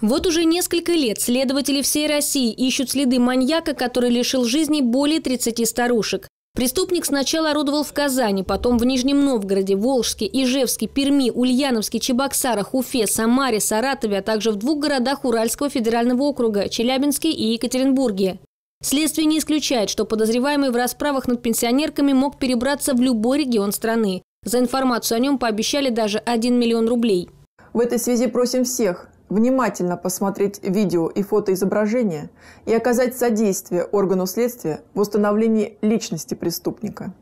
Вот уже несколько лет следователи всей России ищут следы маньяка, который лишил жизни более 30 старушек. Преступник сначала орудовал в Казани, потом в Нижнем Новгороде, Волжске, Ижевске, Перми, Ульяновске, Чебоксарах, Уфе, Самаре, Саратове, а также в двух городах Уральского федерального округа – Челябинске и Екатеринбурге. Следствие не исключает, что подозреваемый в расправах над пенсионерками мог перебраться в любой регион страны. За информацию о нем пообещали даже 1 миллион рублей. В этой связи просим всех внимательно посмотреть видео и фотоизображения и оказать содействие органу следствия в установлении личности преступника.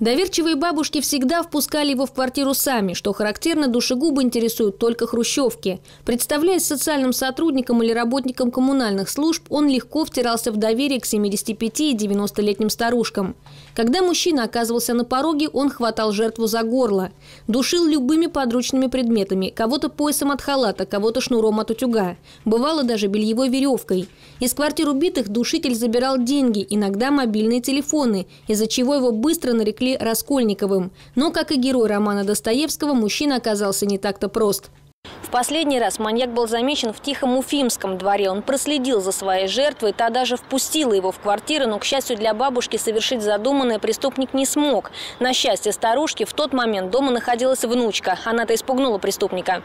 Доверчивые бабушки всегда впускали его в квартиру сами, что характерно, душегубы интересуют только хрущевки. Представляясь социальным сотрудником или работником коммунальных служб, он легко втирался в доверие к 75 и 90-летним старушкам. Когда мужчина оказывался на пороге, он хватал жертву за горло. Душил любыми подручными предметами, кого-то поясом от халата, кого-то шнуром от утюга. Бывало даже бельевой веревкой. Из квартир убитых душитель забирал деньги, иногда мобильные телефоны, из-за чего его быстро нарекли Ираклий Раскольниковым. Но, как и герой романа Достоевского, мужчина оказался не так-то прост. В последний раз маньяк был замечен в Тихом Уфимском дворе. Он проследил за своей жертвой, та даже впустила его в квартиру, но, к счастью для бабушки, совершить задуманное преступник не смог. На счастье старушки в тот момент дома находилась внучка. Она-то испугнула преступника.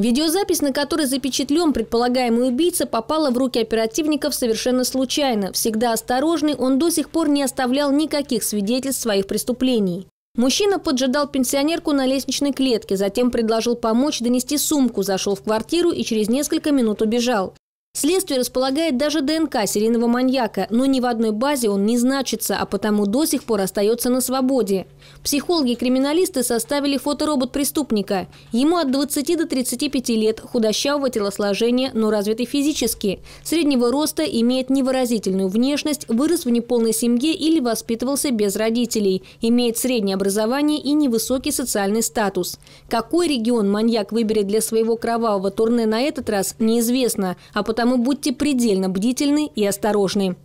Видеозапись, на которой запечатлен предполагаемый убийца, попала в руки оперативников совершенно случайно. Всегда осторожный, он до сих пор не оставлял никаких свидетельств своих преступлений. Мужчина поджидал пенсионерку на лестничной клетке, затем предложил помочь донести сумку, зашел в квартиру и через несколько минут убежал. Следствие располагает даже ДНК серийного маньяка, но ни в одной базе он не значится, а потому до сих пор остается на свободе. Психологи криминалисты составили фоторобот преступника. Ему от 20 до 35 лет, худощавого телосложения, но развитый физически. Среднего роста, имеет невыразительную внешность, вырос в неполной семье или воспитывался без родителей, имеет среднее образование и невысокий социальный статус. Какой регион маньяк выберет для своего кровавого турне на этот раз, неизвестно, а потому Потому будьте предельно бдительны и осторожны.